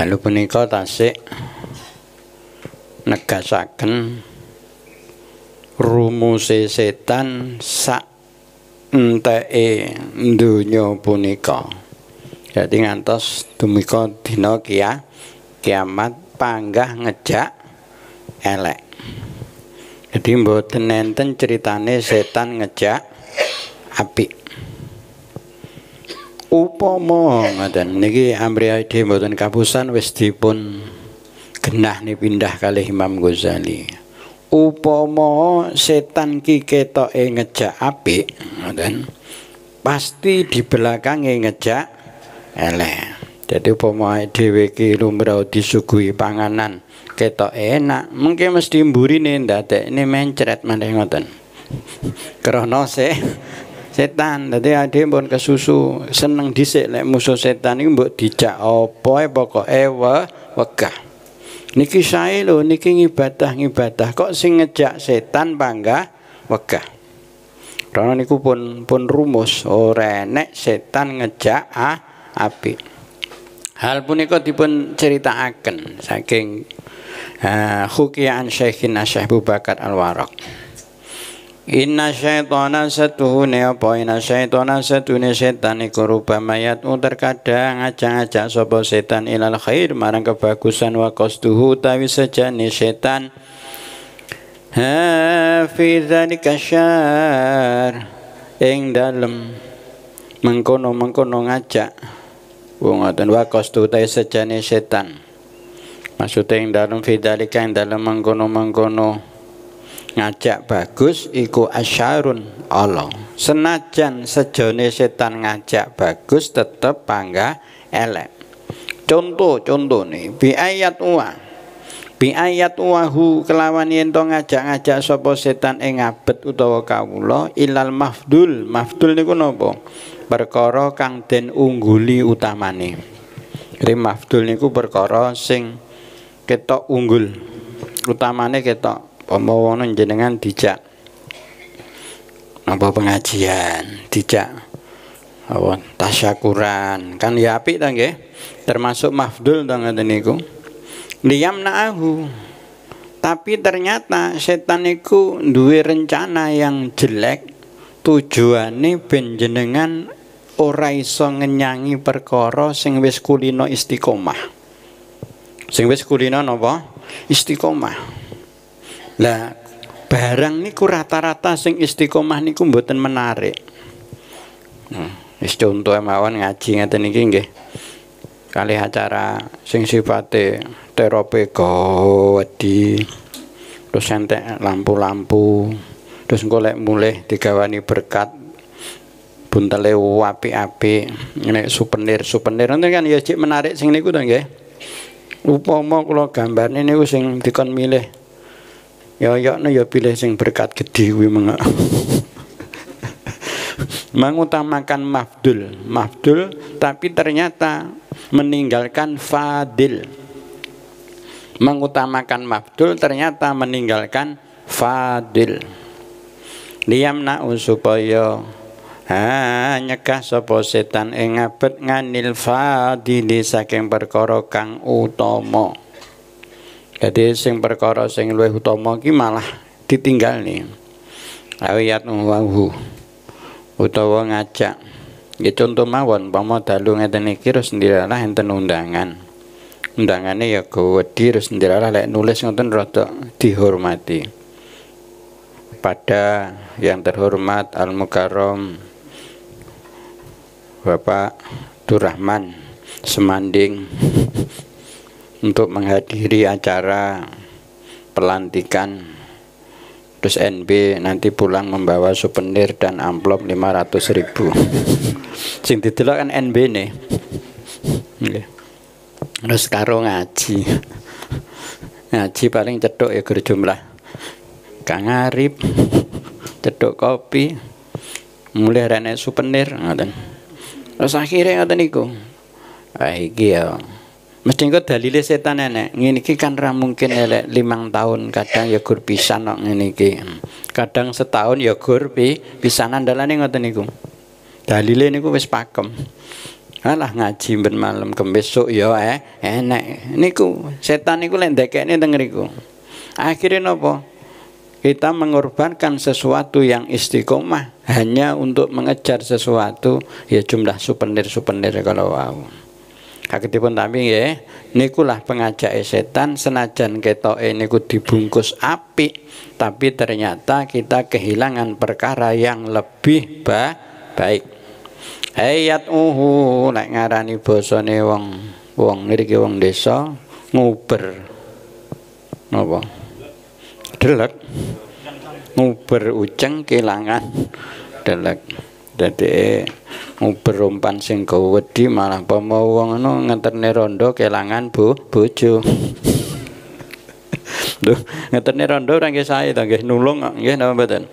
Lalu punika tasik negasaken rumuse setan sak enteke donya punika. Jadi ngantos dumika dina kia kiamat panggah ngejak elek. Jadi mboten nenten ceritane setan ngejak apik. upama ngaten niki amri ide mboten kapusan wis dipun genah ni pindah kali Imam Ghazali upama setan ki ketoke ngejak apik ngaten pasti di belakangnya ngejak elek jadi upama dhewe ki lumrah disuguhi panganan ketok enak mungkin mesti mburine ndadekne mencret maneh ngoten krana se setan dadi ade ke susu, seneng disik lek musuh setan ini mbok dijak opo e pokok ewa wegah niki saya lo niki ngibadah ngibadah kok sing ngejak setan bangga wegah karena niku pun pun rumus ora nek setan ngejak ah, api hal punika dipun ceritaaken saking uh, eh, Hukiyaan Syekhin Syekh bubakat al warok Inna syaitana setuhune apa inna syaitana setuhune setan iku rubama yatmu terkadang ngajak-ngajak sopo setan ilal khair marang kebagusan wa kostuhu tawi sejani setan ha fi syar ing dalem mengkono-mengkono ngajak wong ngoten wa kostuhu tawi sejani setan maksudnya ing dalem fi dzalika ing dalem mengkono-mengkono ngajak bagus iku asyarun Allah senajan sejone setan ngajak bagus tetep pangga elek contoh contoh nih bi ayat wa bi ayat wahu kelawan yento ngajak-ngajak sopo setan ing abet utawa kawula ilal mafdul mafdul niku nopo perkara kang den ungguli utamane Ri mafdul niku perkara sing ketok unggul utamane ketok apa jenengan dijak apa pengajian dijak apa tasyakuran kan ya apik ta termasuk mafdul ta ngoten niku liyam naahu tapi ternyata setan dua duwe rencana yang jelek Tujuan nih jenengan ora iso ngenyangi perkara sing wis kulino istiqomah sing wis kulino nopo istiqomah lah barang niku rata-rata sing istiqomah niku mboten menarik. Nah, wis contoh mawon ngaji ngeten iki nggih. Kali acara sing sifate terope wedi terus entek lampu-lampu terus golek mulih digawani berkat buntele api-api, nek supenir supenir nanti kan ya cik menarik sing niku to nggih upama kula gambarne niku sing dikon milih Ya no, ya pilih sing berkat gede kuwi Mengutamakan mafdul, mafdul tapi ternyata meninggalkan fadil. Mengutamakan mafdul ternyata meninggalkan fadil. liam na supaya ha nyekah sapa setan ing ngabet nganil fadil saking perkara kang utama. Jadi sing perkara sing luwih utama ki malah ditinggal nih. ayat nuwahu utawa ngajak. Ya contoh mawon pama dalu ngeten iki terus ndiralah enten undangan. Undangane ya gawedi terus ndiralah lek nulis ngoten rada dihormati. Pada yang terhormat Al mukarom Bapak Durrahman Semanding untuk menghadiri acara pelantikan terus NB nanti pulang membawa souvenir dan amplop ratus ribu sing didelok kan NB nih terus karo ngaji ngaji paling cedok ya gur jumlah kang arif cedok kopi mulai rene souvenir ngoten terus akhirnya ngoten niku ah iki ya Mesti engko dalile setan nenek Ngene iki kan ra mungkin elek limang tahun kadang ya gur pisan kok ngene iki. Kadang setahun ya gur pi pisanan dalane ngoten niku. Dalile niku wis pakem. Alah ngaji ben malam kembesuk ya eh enek. Niku setan niku lek ndekekne teng ngriku. Akhire napa? Kita mengorbankan sesuatu yang istiqomah hanya untuk mengejar sesuatu ya jumlah supenir-supenir kalau wow. Kaget pun tapi ya, nikulah pengajak e setan senajan ketoke niku dibungkus api, tapi ternyata kita kehilangan perkara yang lebih ba baik. Ayat uhu naik ngarani bosone wong wong ke wong desa nguber. apa Delek. Nguber uceng kelangan delek. Dadi e berumpan sing di malah pomo wong ngono ngeterne rondo kelangan bu bojo Duh, ngeterne rondo ora nggih sae to nulung ya, napa mboten.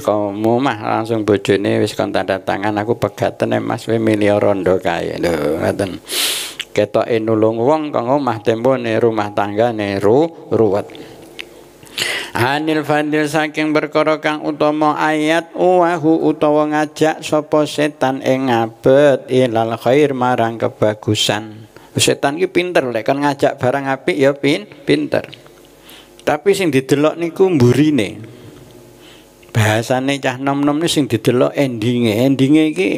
Kamu mah langsung ini wis kon tanda tangan aku pegaten e, Mas we milih rondo kae. Lho, ngoten. ketok nulung wong kang omah tempone rumah nih ru ruwet. Anil fadil saking berkorokang kang ayat uahu utawa ngajak sapa setan ing ngabet ilal khair marang kebagusan. Setan ki pinter lek kan ngajak barang api ya pin pinter. Tapi sing didelok niku mburine. Bahasane cah nom-nom ni sing didelok endinge. Endinge iki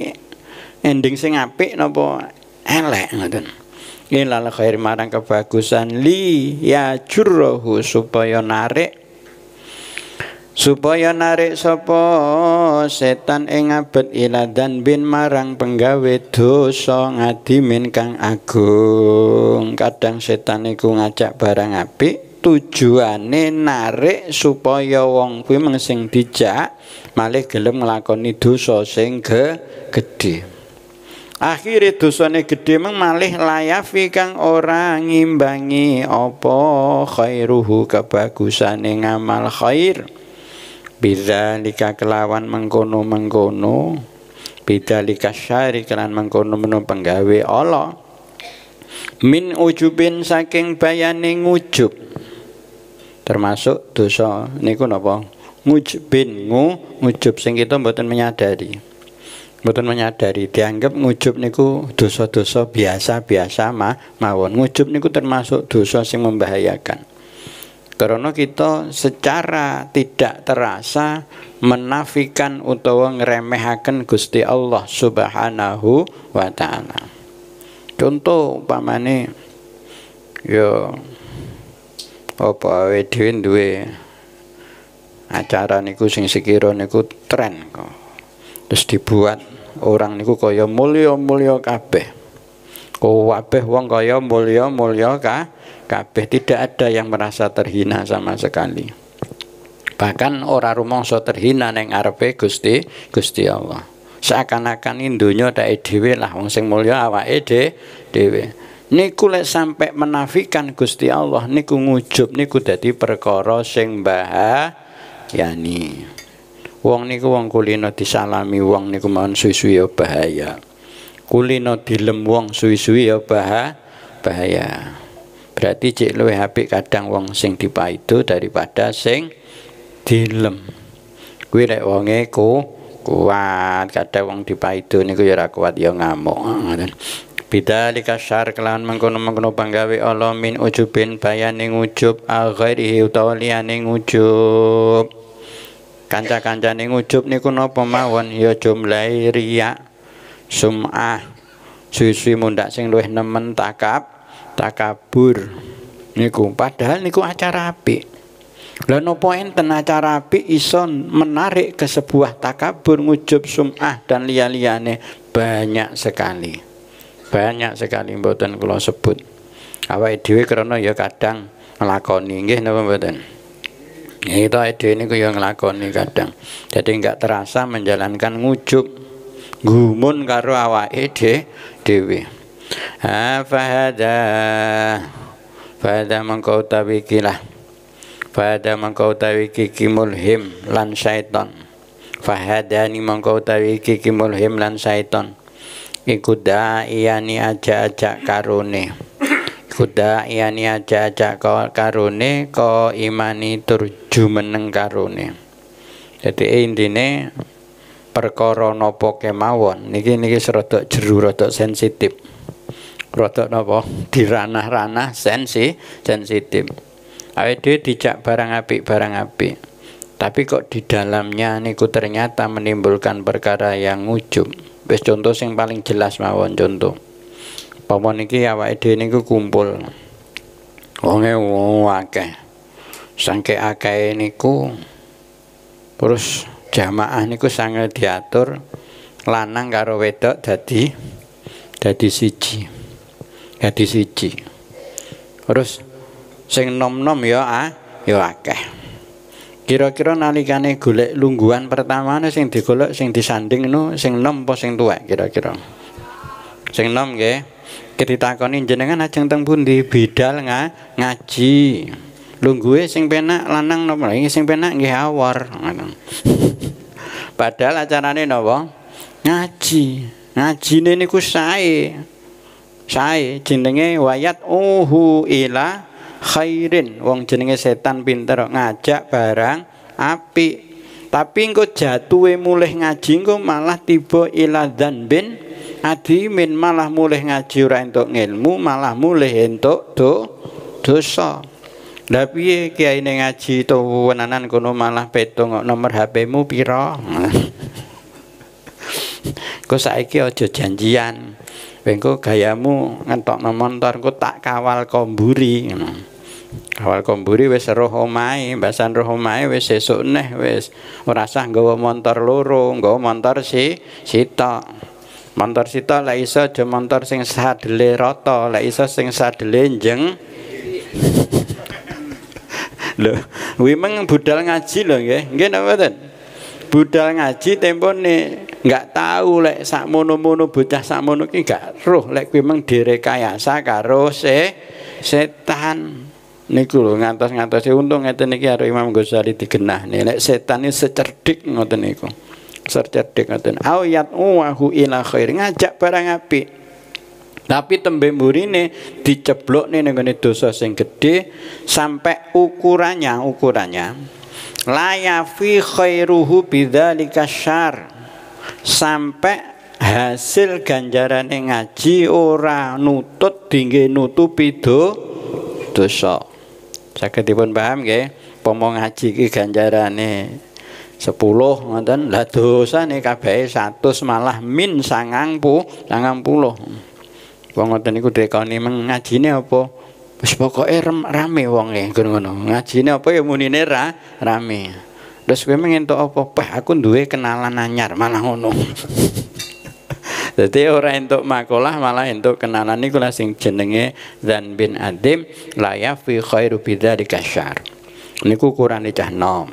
ending sing apik napa elek ngoten. Ilal khair marang kebagusan li ya jurruhu supaya narik supaya narik sapa setan ing abet iladan bin marang penggawe dosa ngadimin kang agung kadang setan iku ngajak barang apik tujuane narik supaya wong kuwi mengsing dijak malih gelem nglakoni dosa sing ge gedhe akhirnya dosane gedhe meng malih layafi kang ora ngimbangi apa khairuhu kebagusane ngamal khair khair Bida lika kelawan mengkono mengkono Bida lika syari kelan mengkono menu penggawe Allah Min ujubin saking bayani ngujub Termasuk dosa niku nopo ngujubin ngu ngujub sing kita mboten menyadari mboten menyadari dianggap ngujub niku dosa-dosa biasa-biasa mah mawon ngujub niku termasuk dosa sing membahayakan karena kita secara tidak terasa menafikan utawa ngeremehaken Gusti Allah Subhanahu wa taala. Contoh umpamane yo, apa ae dhewe duwe acara niku sing sekira niku tren kok. Terus dibuat orang niku kaya mulya-mulya kabeh. Kabeh wong kaya mulya-mulya kabeh kabeh tidak ada yang merasa terhina sama sekali bahkan orang ora so terhina neng arpe Gusti Gusti Allah seakan-akan indunya ada edw lah wong sing awa awake dhewe niku lek sampai menafikan Gusti Allah niku ngujub niku jadi perkara sing Yani, wong niku wong kulino disalami wong niku mau suwi-suwi ya bahaya kulino dilem wong suwi-suwi ya bahaya bahaya Berarti cek luwih apik kadang wong sing itu daripada sing dilem. Kuwi lek wonge ku kuat, kadang wong dipaido niku ya ora kuat ya ngamuk. Ah, ngoten. Bidalika syar kelawan mengkono-mengkono banggawe Allah min ujubin bayani ujub agar ghairihi utawa liyane ujub. Kanca-kancane kanca ujub niku napa mawon ya jumlahi riya, sum'ah, suwi-suwi mundak sing luwih nemen takap takabur niku padahal niku acara apik lan opo enten acara apik ison menarik ke sebuah takabur ngujub sum'ah dan liya-liyane banyak sekali. Banyak sekali mboten kula sebut. Awake dhewe karena ya kadang nglakoni nggih napa mboten. Itu dhewe niku ya nglakoni kadang. Jadi nggak terasa menjalankan ngujub gumun karo awake dhewe fahada fahada mengkau tawikilah fahada mengkau tawiki kimulhim lan syaiton ni mengkau tawiki kimulhim lan syaiton iku ni aja-aja karune iku ni aja-aja karune ko imani turju meneng karune jadi intine perkara nopo kemawon niki niki serotok jeru serotok sensitif rada nopo di ranah sensi sensitif Aed dijak barang api barang api. tapi kok di dalamnya niku ternyata menimbulkan perkara yang ujub Bes contoh yang paling jelas mawon contoh pomon ya awake dhewe niku kumpul wonge akeh sangke akeh niku terus jamaah niku sangat diatur lanang karo wedok dadi dadi siji Dadi siji. Terus sing nom-nom ya ah, ya akeh. Kira-kira nalikane golek pertama nih sing digolek sing disanding nu sing nom apa sing tua kira-kira. Sing nom nggih. kita jenengan ajeng teng pundi bidal nga, ngaji. Lungguhe sing penak lanang napa sing penak nggih awor. Padahal acarane napa? Ngaji. Ngajine niku sae. Syai jenenge wayat uhu ila khairin wong jenenge setan pinter ngajak barang api tapi engko jatuhe mulih ngaji engko malah tiba ila dzanbin adimin malah mulih ngaji ora entuk ilmu malah mulih entuk do dosa Lah piye kiai ning ngaji tuwenanan kono malah petung nomor HP-mu pira? Kok saiki aja janjian bengko gayamu ngentok montor ku tak kawal komburi kawal komburi wis roh basan roh wes wis sesuk neh wis merasa sah nggawa montor loro nggawa montor si sitok montor sitok lah iso aja montor sing sadele roto lah iso sing sadele jeng Loh Wimeng budal ngaji loh nggih nggih napa budal ngaji temponi nggak tahu lek sak mono mono bocah sak mono ki nggak roh lek memang direkayasa karo se setan. Niku lho ngantos-ngantos e untung ngeten niki karo Imam Ghazali nih Lek setan ini secerdik ngoten niku. Secerdik ngoten. ayat uahu ila khair ngajak barang api Tapi tembe ini diceblok nih ngene dosa sing gede sampai ukurannya ukurannya layafi khairuhu bidalika syar' sampai hasil yang ngaji ora nutut tinggi nutupi do dosa. sakit dipun paham nggih? Pomo ngaji iki ganjarane 10 ngoten. Lah dosane kabehe satu malah min 90, 90. Wong ngoten niku mengaji nih apa? Wis pokoke rame wonge ngono. Ngajine apa ya munine ra rame. Terus kowe mengentuk apa? Peh aku duwe kenalan anyar malah ngono. Jadi orang entuk makolah malah entuk kenalan niku lah sing jenenge bin Adim layaf fi khairu kasar. syar. Niku Qurane cah nom.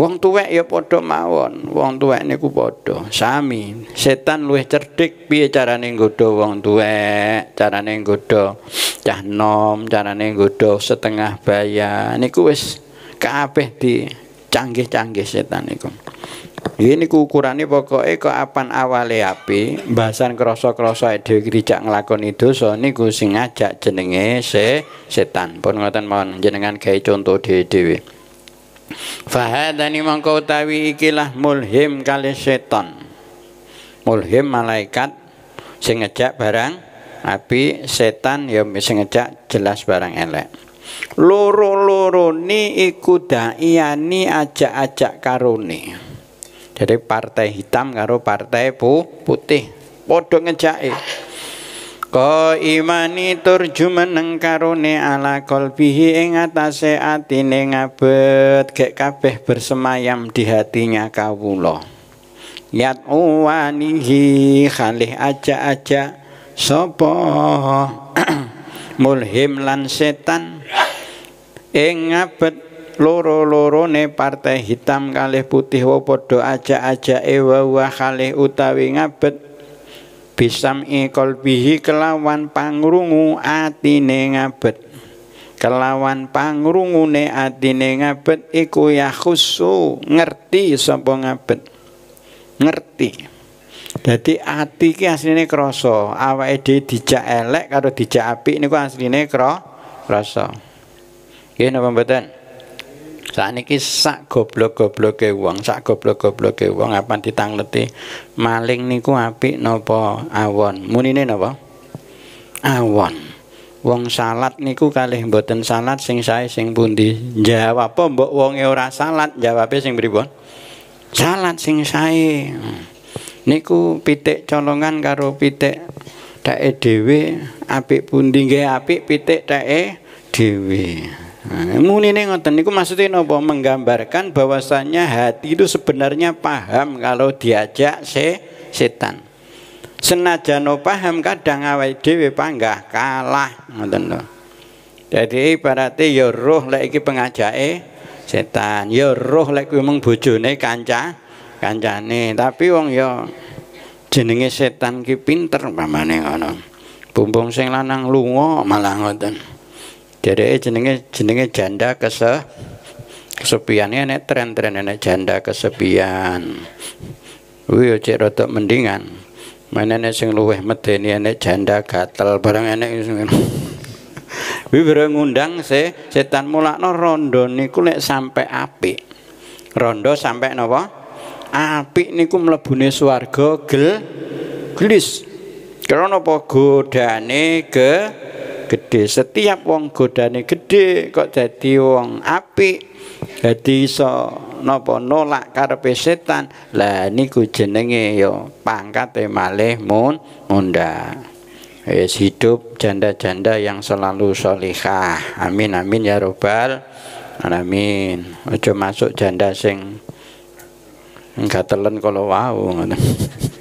Wong tuwek ya podo mawon, wong tuwek niku podo. sami. Setan luwih cerdik piye carane nggodha wong tuwek, carane nggodha cah nom, carane nggodha setengah baya. Niku wes kabeh di canggih-canggih setan itu Ini ku pokoknya pokoke keapan awale api, bahasan mbahasan krasa itu dhewe ngelakon itu, so niku sing sengaja jenenge se setan. Pun ngoten mau jenengan gawe conto dhewe-dhewe. Fahadani mongko utawi ikilah mulhim kali setan. Mulhim malaikat sing ngejak barang api, setan ya sing ngejak jelas barang elek loro loro ni iku daiyani ajak-ajak karuni jadi partai hitam karo partai pu putih padha ngejai Ko imani turjumeneng karuni ala kolbihi ing atase atine ngabet gek kabeh bersemayam di hatinya lo, Yat uwanihi khalih aja-aja sopoh mulhim lan setan ing ngabet loro-lorone partai hitam kalih putih wa padha aja-ajake wa wa kalih utawi ngabet bisam'i bihi kelawan pangrungu atine ngabet kelawan pangrungune atine ngabet iku khusu ngerti sapa ngabet ngerti Jadi ati ki asline krasa, awake dhewe dijak elek karo dijak apik niku asline krasa. Nggih napa mboten? Sakniki sak goblok-gobloke wong, sak goblok-gobloke wong apan ditangleti maling niku apik napa awon. Munine napa? Awon. Wong salat niku kalih mboten salat sing sae sing pundi? Jawab apa mbok wonge ora salat, jawabe sing pripun? Salat sing sae. niku pitik colongan karo pitik theke dhewe apik pundi nggih apik pitik theke dhewe Nah, munine ngoten niku maksudnya napa menggambarkan bahwasannya hati itu sebenarnya paham kalau diajak se setan. Senaja Senajan paham kadang awake dhewe panggah kalah ngoten lho. Jadi ibaratnya ya roh lek iki pengajake setan, ya roh lek kuwi mung bojone kanca kancane, tapi wong ya jenenge setan ki pinter pamane ngono. Bumbung sing lanang lunga malah ngoten. Jadi jenenge jenenge janda kese kesepiannya nek tren-tren nek janda kesepian. Wih, oce rotok mendingan. Mana nek sing luweh medeni nek janda gatel barang enek sing Wi bareng ngundang se setan no rondo niku nek sampe api. Rondo sampe napa? Apik niku mlebune swarga gel gelis. Karena apa godane ke Gede Setiap wong godane gede kok jadi wong api jadi iso napa nolak karepe setan. Lah niku jenenge yo ya pangkat malih mun munda. Wis hidup janda-janda yang selalu solihah. Amin amin ya robbal amin ojo masuk janda sing enggak telen kalau wau